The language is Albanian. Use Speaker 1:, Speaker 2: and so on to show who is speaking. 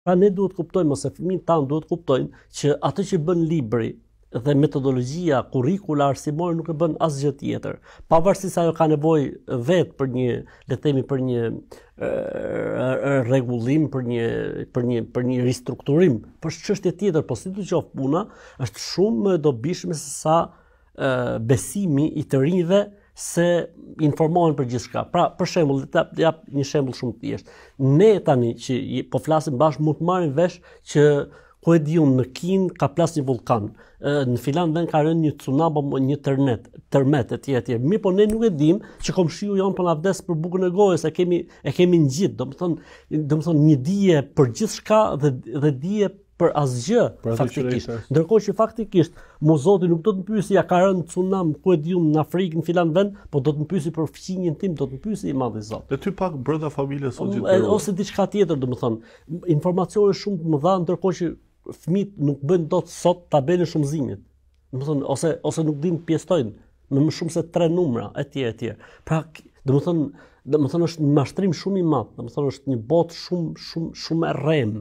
Speaker 1: Pra ne duhet kuptojmë ose fëmijët tan duhet kuptojnë që atë që bën libri dhe metodologjia kurikula, arsimore nuk e bën asgjë tjetër. Pavarësisht se ajo ka nevojë vetë për një, le të themi, për një rregullim, për një për një për një ristrukturim, për çështje tjetër, po si do të qoftë puna, është shumë dobishme se sa besimi i të rinjve se informohen për gjithë shka. Pra, për shembul, dhe të jap një shembul shumë të jeshtë. Ne tani që po flasim bashkë mund të marim vesh që ku e dihun në Kinë ka plas një vulkan, në Finland vend ka rënë një tsunami po një tërnet, tërmet etj etj. Mi po ne nuk e dim që komshiu jon po na vdes për bukën e gojës, e kemi e kemi ngjit, më domethën një dije për gjithçka dhe dhe dije për asgjë për faktikisht. Ndërkohë që faktikisht mu Zoti nuk do të më pyesi ja ka rënë tsunam ku e diun në Afrikë, në filan vend, po do të më pyesi për fqinjin tim, do të më pyesi i madhi Zot. E ty pak brenda familjes sot gjithë. Ose diçka tjetër, domethënë, informacione shumë të mëdha ndërkohë që fëmit nuk bëjnë dot sot tabelën shumëzimit. Domethënë ose ose nuk din pjestojnë me më shumë se tre numra etj etj. Pra, domethënë, domethënë është një
Speaker 2: mashtrim shumë i madh, domethënë është një botë shumë shumë shumë e rrem.